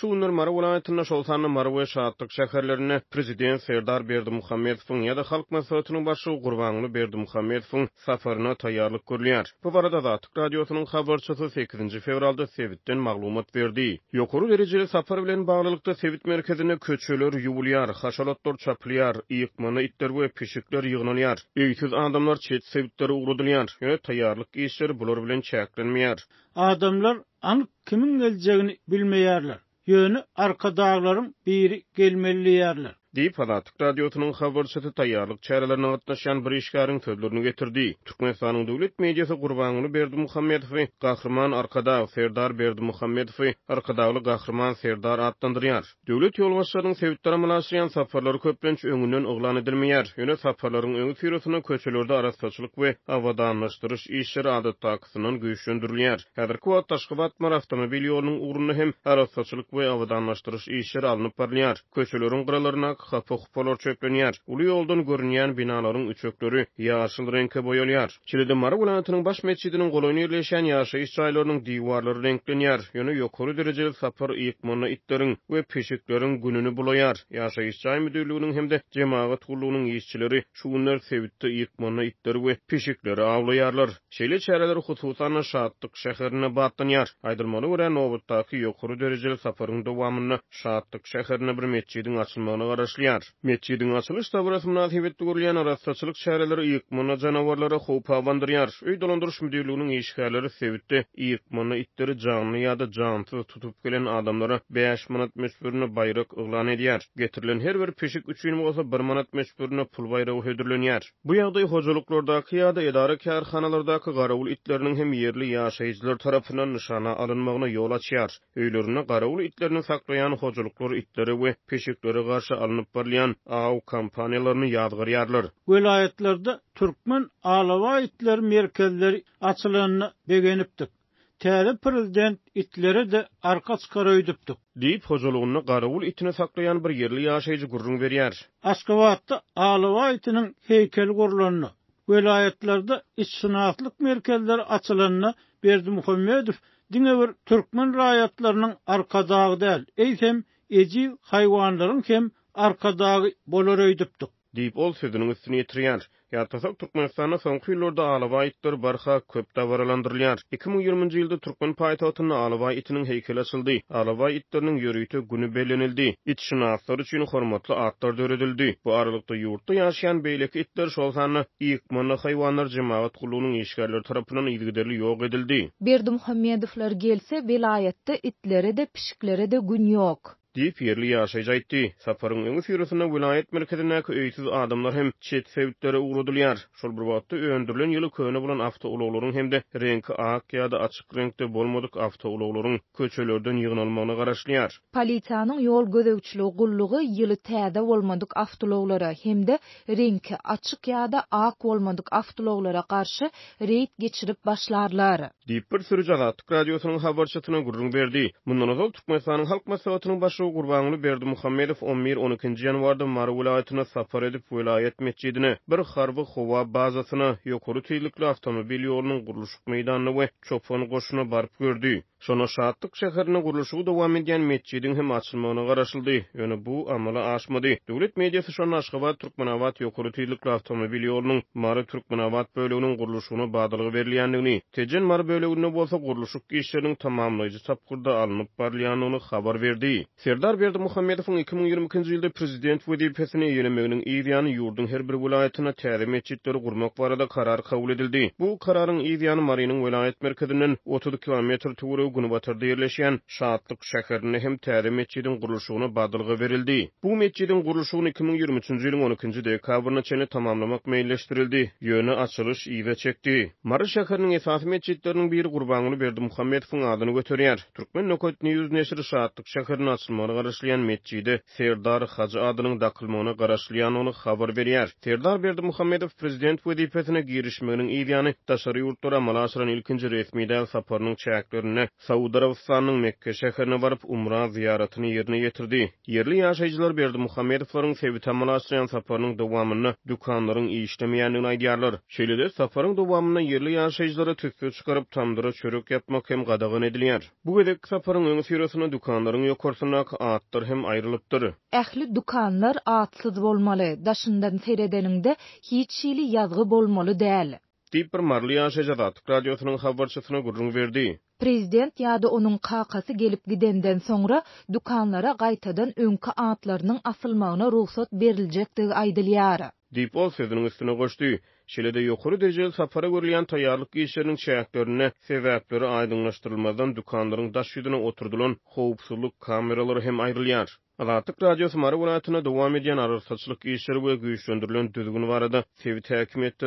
Şunlar Mara vilayatynda şolsanly Mara we şahatlyk şäherlerini prezident Serdar Berdi Muhammedowyň ýa-da halk maslahatynyň başy Gurbanly Berdi Muhammedowyň safaryna taýýarlyk görýär. Bu barada da Türk radiosynyň habarçysy 8-nji fevralda Sewitden maglumat berdi. Ýokary derejeli safar bilen baglanykda Sewit merkezine köçüler ýuwulýar, haşalatlar çapylýar, ýykmany itler we pişikler ýygnanýar. Öýsiz adamlar çet Sewitlere ugrudylýar. Ýöne taýýarlyk işleri bular bilen çäklenmeýär. Adamlar an kimin geleceğini bilmeyerler. yönü arka dağların biri gelmeli yerler. Deýip Radio Tutradiýotynyň habar şeýleti taýýarlyk çäreleriniň bir işgäriň töwlerini getirdi. Türkmen sanyň döwlet mediýasy gurbanyny berdi Muhammedow we gahrman arkada Ferdar berdi Muhammedow we arkadaly gahrman Ferdar atlandyrýar. Döwlet ýolbaşçylarynyň sewitlere münasyýan saplary köplenç öňünden oğlan edilmeýär. Ýöne saplaryň öňü fiýrosyna köçelerde ve we awadanlaşdyryş işleri adat taýsynyň güýçlendirilýär. Häzirki kuat taşgabat mara awtomobil ýolunyň hem arastaçylyk ve awadanlaşdyryş işleri alınıp barýar. Köçelerin gyralaryna ýaşyllyk hapy hupalar çöplenýär. Uly ýoldan görünýän binalaryň üçökleri ýaşyl reňkä boýalýar. mara welaýatynyň baş meçidiniň goýun ýerleşen ýaşy ýaşylaryň diwarlary reňklenýär. Ýöne ýokary derejeli sapyr ýykmany itdirin we peşikleriň gününi bulýar. Ýaşy ýaşy müdürliginiň hemde jemaýet gullugynyň ýeşçileri şu günler sewitde ýykmany itdirip we peşikleri awlaýarlar. Şeýle çäreler hutuwtan şahatlyk şäherine batdynýar. Aýdylmaly görä, nobatdaky ýokary derejeli sapyryň dowamyny şäherine bir açylmagyna başlayar. Meçidin açılış tavrası münasibet görülen arastaçılık şehirleri yıkmana canavarları hop havandırıyar. Öy dolandırış müdürlüğünün işgalleri sevitti. Yıkmana itleri canlı ya da cansız tutup gelen adamlara 5 manat mesburuna bayrak ıglan ediyar. Getirilen her bir peşik üçün olsa 1 manat mesburuna pul bayrağı hödürlün Bu yağday hocalıklardaki ya da edara karhanalardaki garavul itlerinin hem yerli yaşayiciler tarafından nişana alınmağına yol açıyar. Öylerine garavul itlerini saklayan hocalıklar itleri ve peşikleri karşı alın ýaşanyp berlýän aw kampaniýalaryny ýadgaryarlar. Welaýetlerde türkmen alawa itler merkezleri açylanyny begenipdi. Täze prezident itleri de arka çykara Diýip hojalygyny garawul itini saklaýan bir ýerli ýaşaýjy gurrun berýär. Aşgabatda alawa itiniň heýkeli gurulanyny, welaýetlerde iç synaatlyk merkezleri açylanyny berdi Muhammedow. Dine bir Türkmen rayatlarının arkadağı değil, eysem eci hayvanların kem Arka dağı bolor öydüptuk. Deyip ol sözünün üstünü yetiriyar. Yatasak Türkmenistan'a son ýyllarda alavay ittir barha köp davaralandiriyar. 2020 nji yılda Türkmen payitaotunla alavay itinin heýkeli asildi. Alabay ittirinin yürüytü günü belenildi. Itçin aslar üçün hormatly atlar dör Bu aralıkta yurtta yanshiyan beylik ittir solsanı iqmanı xayvanlar cemaat kulunun eshgarlar tarapının izgiderli ýok edildi. Berdi humyadiflar gelse velayatda itleri de pişiklere de gün yok. Diýip ýerli ýaşaýyç aýtdy. Saparyň öňü ýerisine vilayet merkezine köýsüz adamlar hem çet sewitleri urudylýar. Şol bir wagtda öndürilen ýyly köýne bolan awto ulaglaryň hem-de reňki ak ýa-da açyk reňkde bolmadyk awto ulaglaryň köçelerden ýygnalmagyna garaşlyar. Polisiýanyň ýol gözegçiligi gullugy ýyly täde bolmadyk awto uluglara hem-de reňki açyk ýa-da ak bolmadyk awto uluglara garşy reýt geçirip başlarlar. Diýip bir sürüjaga Türk radiosynyň habarçytyna gurrun berdi. Mundan ozal türkmenistanyň halk maslahatynyň baş Şu Berdi Muhammedov 11-12 yanvarda Marğul vilayatyna safar edip vilayat meçidini bir harbi xowa bazasyna yokuru tüýlükli awtomobil ýolunyň guruluşyk meýdanyna we çopan goşuna gördi. Şonu şatlyk şäherini da dowam edýän meçhidiň hem açylmagyna garaşyldy, ýöne bu amala aşmady. Döwlet mediýasy şonu Aşgabat Türkmenawat ýokury tüýlükli awtomobil ýolunyň Mary Türkmenawat bölüginiň gurulşuna bagdaly berilýändigini, täjin Mary bölüginde bolsa gurulşu işleriniň tamamlanýjy tapgurda alınıp barlyanyny habar berdi. Serdar Berdimuhammedowyň 2022-nji ýylda prezident we diýpesini ýönemegiň ýurdun her bir welaýatyna täze meçhitler gurmak barada karar kabul edildi. Bu kararyň ýeriýany Maryň welaýat merkezinden 30 kilometr töwre günü batırda yerleşen Şahatlık şəkərini hem təri meçidin quruluşuğuna badılığı verildi. Bu meçidin quruluşuğunu 2023-cü ilin 12-cü dekabrını çəni tamamlamaq meyilleştirildi. Yönü açılış iyi ve çekti. Marı şəkərinin esas meçidlerinin bir qurbanını verdi Muhammed adını götürüyer. Türkmen Nokot News Neşri Şahatlık şəkərinin açılmanı qarışlayan meçidi Serdar Hacı adının dakılmağına qarışlayan onu xabar veriyer. Serdar Berdi Muhammedov prezident ve dipetine girişmenin iyi yanı taşarı yurtlara malasıran ilkinci resmi del saparının çayaklarını Saudi Arabistanyň Mekke şäherine baryp Umra ziyaretini ýerine ýetirdi. Ýerli ýaşaýjylar berdi Muhammedowlaryň Sewita Malaşyan saparynyň dowamyny dukanlaryň işlemeýänini aýdýarlar. Şeýlede saparynyň dowamyny ýerli ýaşaýjylara tüpü çykaryp tamdyra çörek ýapmak hem gadagyn edilýär. Bu gedek saparynyň öňe syrasyna dukanlaryň ýokursyna atlar hem aýrylypdyr. Ähli dukanlar atsyz bolmaly, daşyndan seýredeninde hiç şeýle ýazgy bolmaly däl. Diýip bir Marliýa şäjadat radiosynyň habarçysyna gurrun berdi. Prezident ýa-da onuň kakasy gelip gidenden soňra dukanlara gaýtadan öňkü atlarynyň asylmagyna ruhsat beriljekdigi aýdylýar. Dipol sözüniň üstüne goşdy. Şelede ýokary derejeli safara görülýän taýýarlyk giýişleriniň şäherlerini sebäpleri aýdyňlaşdyrylmazdan dukanlaryň daş ýüzüne oturdylan howpsuzlyk kameralary hem aýrylýar. Alatyk radio smary wagtyna dowam edýän arsyçlyk giýişleri we güýçlendirilen düzgün wara da täkim etdi.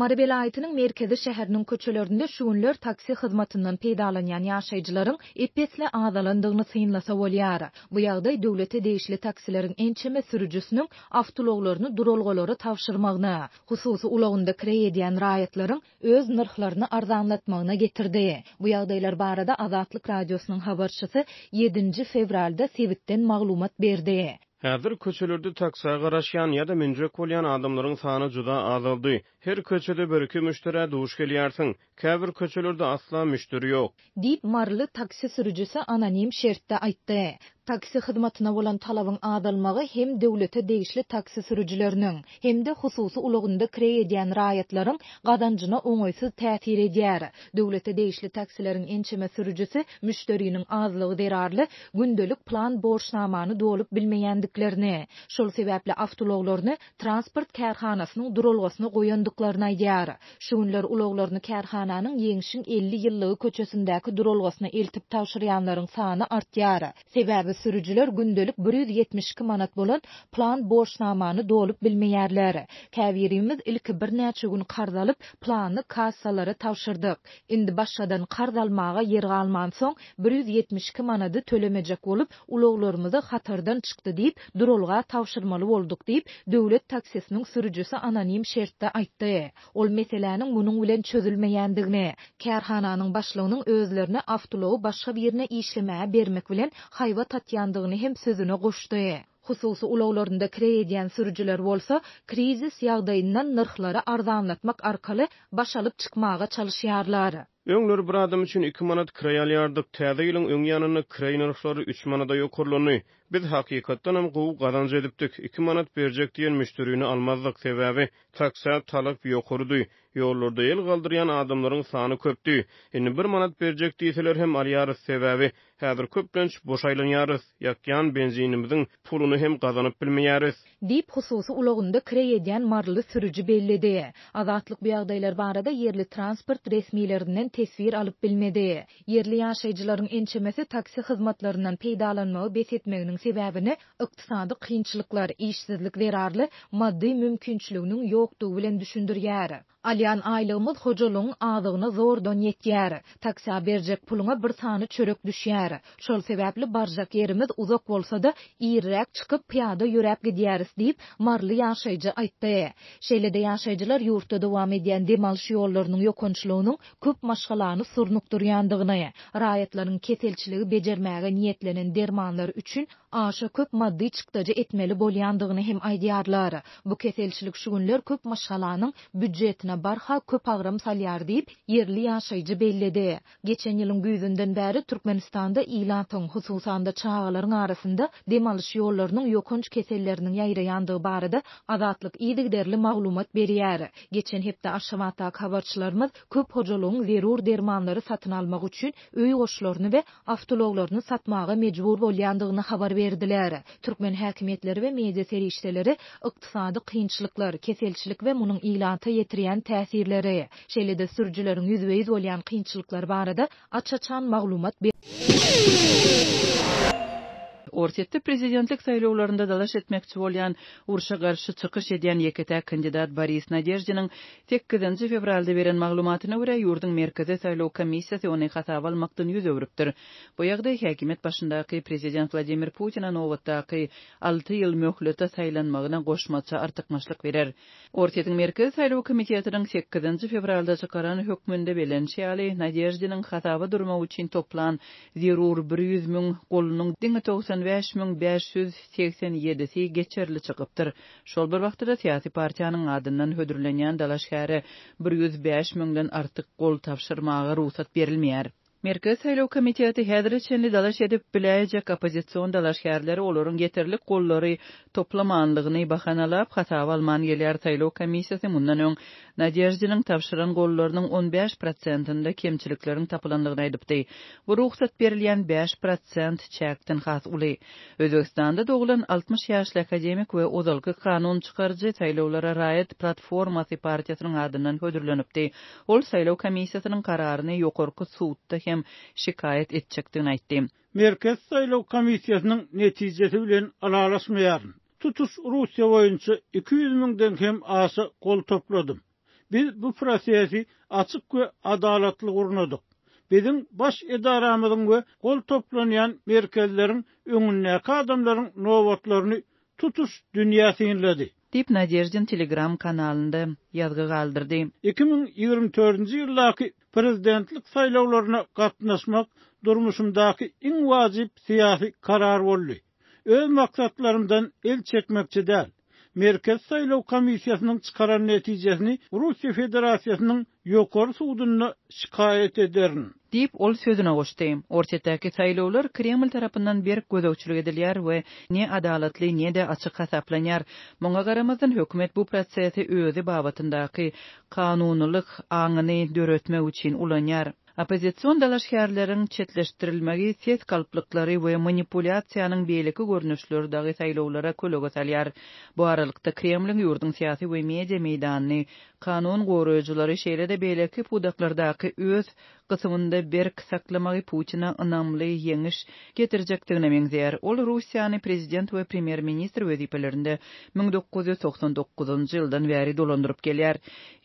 Maribel aýtynyň merkezi şäheriniň köçelerinde şuňlar taksi hyzmatynyň peýdalanýan ýaşaýjylaryň epesle adalandygyny synlasa bolýar. Bu ýagdaý döwlete değişli taksilerin ençeme sürücüsiniň awtologlaryny durulgolary tawşyrmagyna, hususy ulagynda kreýedýän raýatlaryň öz nyrhlaryny arzanlatmagyna getirdi. Bu ýagdaýlar barada Azatlyk radiosynyň habarçysy 7-nji fevralda Sewitden maglumat berdi. Häzir köçelerde taksa garaşýan ýa-da minjek bolýan adamlaryň sany juda azaldy. Her köçede bir iki müşteri duş gelýärsiň. Käbir köçelerde asla müşteri ýok. Dip marly taksi sürücüsi anonim şertde aýtdy. Taksi hyzmatyna bolan talabyň adalmagy hem döwlete degişli taksi sürücülerniň hem de hususy ulugynda kredeýän raýatlaryň gadanjyna oňoýsuz täsir edýär. Döwlete degişli taksilaryň ençeme sürüjisi müşderiniň azlygy derarly gündelik plan borçnamany dolup bilmeýändiklerini, şol sebäpli awtologlaryny transport kärhanasynyň durulgasyna goýandyklaryny aýdýar. Şu günler uluglaryny kärhananyň ýeňişiň 50 ýyllygy köçesindäki durulgasyna eltip tawşyrýanlaryň sany artýar. Sebäbi gibi sürücüler gündelik 172 manat bolan plan borçnamanı dolup bilmeyerlere. Kavirimiz ilk bir neçü gün kardalıp planı kasalara İndi Indi başladan kardalmağa yer alman son 172 manadı tölemecek olup uloğlarımızı hatırdan çıktı deyip durolga tavşırmalı olduk deyip devlet taksisinin sürücüsü anonim şertte aytta. Ol meselanın bunun ulen çözülmeyendigine, kerhananın başlığının özlerine aftuloğu başka birine işlemeye bermek bilen hayva satýandygyny hem sözüne goşdy. Hususy ulaglaryndan krediýen sürüjiler bolsa, krizis ýagdaýyndan narhlary arzanlatmak arkaly başalyp çykmaga çalyşýarlar. Öňler bir adam üçin 2 manat kraýal ýardyk. Täze ýylyň öň ýanyny kraýnaryşlary 3 manada ýokurlany. Biz hakykatdan hem gowy garanja edipdik. 2 manat berjek diýen müşterini almazlyk sebäbi taksa talap ýokurdy. Ýollarda ýyl galdyrýan adamlaryň sany köpdi. Indi 1 manat berjek diýseler hem alýarys sebäbi häzir köplenç boşaýlanýarys. Ýakýan benzinimiziň puluny hem gazanyp bilmeýäris. Dip hususy ulagynda kraýedýan marly sürüji bellidi. Azatlyk bu ýagdaýlar barada yerli transport resmiýlerinden tesvir alıp bilmedi. Yerli yaşayıcıların ençemesi taksi hizmetlerinden peydalanmağı besetmeğinin sebebini ıktisadı kıyınçlıklar, işsizlik verarlı maddi mümkünçlüğünün yoktuğu bilen düşündürger. Alyan aylığımız hocalığın ağzına zor don yetiyer. Taksiya verecek puluna bir tane çörek düşer. Şol sebeple barjak yerimiz uzak olsa da iyirek çıkıp piyada yürep gidiyeriz deyip marlı yaşayıcı aytta. Şeyle de yaşayıcılar yurtta devam ediyen demalşı yollarının yokonçluğunun küp başkalarını sorunuk duruyandığına ya, keselçiligi ketelçiliği becermeyaga niyetlenen dermanlar üçün aşa köp maddi çıktıcı etmeli bolyandığını hem aydiyarlar. Bu keselçilik şugunlar köp maşalanın büccetine barha köp ağrım salyar deyip yerli yaşayıcı belledi. Geçen yılın güyüzünden beri Turkmenistan'da ilatın hususanda çağaların arasında demalış yollarının yokunç kesellerinin yayra yandığı barıda azatlık iyidik derli mağlumat beriyer. Geçen hepte aşamata kabarçılarımız köp hocalığın zerur dermanları satın almak üçün öy hoşlarını ve aftologlarını satmağa mecbur bolyandığını haber berdiler. Türkmen häkimetleri we media serişdeleri iqtisady kynçylyklar, keselçilik we munun ilanta ýetirýän täsirleri, şeýlede sürjüleriň ýüzbeýiz bolýan kynçylyklar barada açaçan maglumat berdi. Орсетте президентлек сайлауларында далаш этмекчи болған урша каршы чыгыш эден екіта кандидат Борис Надеждинин 8 февралда берен мағлуматына күрә юрдың меркези сайлау комиссиясы оны хатап алмактан юз өврүптүр. Бу ягда хакимият башындагы президент Владимир Путин новаттагы 6 ел мөхлөтө сайланмагына кошмача артыкмашлык берер. Орсеттин меркези сайлау комитетинин 8 февралда чыгарган hükmünde belen şeýle Nadеждинин хатабы durmak üçin топлан zirur 100 000 golunun diňe 5587 si geçerli çıkıptır. Şol bir wagtda siyasi partiýanyň adyndan hödürlenýän Dala şäheri 105000-den artyk gol tapşyrmagy ruhsat berilmeýär. Merkez Saylaw Komiteti häzir içinde Dalaş edip bilejek opozisiýon Dala şäherleri olaryň ýeterlik gollary toplamanlygyny bahanalap hata almany gelýär Saylaw Komissiýasy mundan öň Nadejdinin tavşıran gollarının 15 prosentında kemçiliklerin tapılanlığı naydıptı. Bu ruhsat berilyen 5 prosent çaktın xat uli. Özbekistan'da doğulan 60 yaşlı akademik ve odalgı kanun çıkarcı saylovlara rayet platformasi partiyatının adından ödürlönüpti. Ol saylov komisiyatının kararını yokorku suutta hem şikayet etçikti naydı. Merkez saylov komisiyatının neticeti bilen alalasmayarın. Tutus Rusya boyunca 200 mün hem asa kol topladım. Biz bu prosesi açık ve adalatlı kurnadık. Bizim baş idaramızın ve kol toplanayan merkezlerin önündeki adamların novatlarını tutuş dünyası inledi. Dip Nadirjin Telegram kanalında yazgı kaldırdı. 2024-nji prezidentlik saýlawlaryna gatnaşmak durmuşumdaky in wajyp siýasy karar boldy. Öz maksatlarymdan el çekmekçi Merkez saylov Komissiýasynyň çykaran netijesini Russiýa Federasiýasynyň ýokary sudyna şikayet ederin. Dip ol sözüne goşdy. orsetaki saylawlar Kreml tarapyndan berk gözegçilik edilýär we ne adalatly ne de açyk hasaplanýar. Muňa garamyzdan hökümet bu prosesi özü babatyndaky kanunlyk aňyny dörötme üçin ulanyar. Оппозицион далашхарларын четлештирилмеги сет калплыклары ве манипуляциянын бийлиги көрүнүшлөрү дагы сайлоолора көлөгө салар. Бу аралыкта Кремлин юрдун сиясий ве медиа мейданыны kanun goryjylary şeýle de beýleki pudaklardaky öz gysymynda bir saklamagy Putina anamly ýeňiş getirjekdigine meňzer. Ol Russiýany prezident we premier-ministr wezipelerinde 1999-njy ýyldan beri dolandyryp gelýär.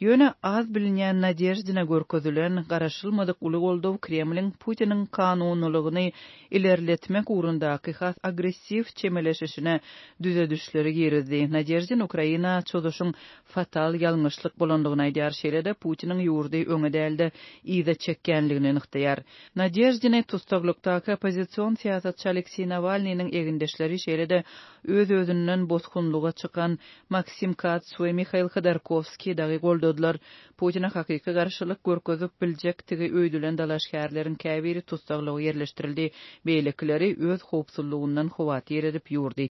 Ýöne az bilinýän nadejdine görkezilen garaşylmadyk uly goldaw Kremliň Putiniň kanunlygyny ilerletmek urundaky has agressiw çemeleşişine düzedişleri girizdi. Nadejdin Ukraina çoduşyň fatal ýalňyşlyk bolandygyna aýdyar şeýlede Putiniň ýurdy öňe däldi, ýa-da çekkenligini ýetdiýär. Nadejdine Tostovlukda opposisiýon siýasatçy Aleksey Navalnyň egindeşleri şeýlede öz-özünden bozgunlyga çykan Maksim Kats we Mikhail Khodorkowski da goldodlar Putina hakyky garşylyk görkezip biljek tigi öýdülen dalaşgärlerin käbiri Tostovlugy ýerleşdirildi. Beýlekleri öz howpsuzlugyndan howat ýeredip ýurdy.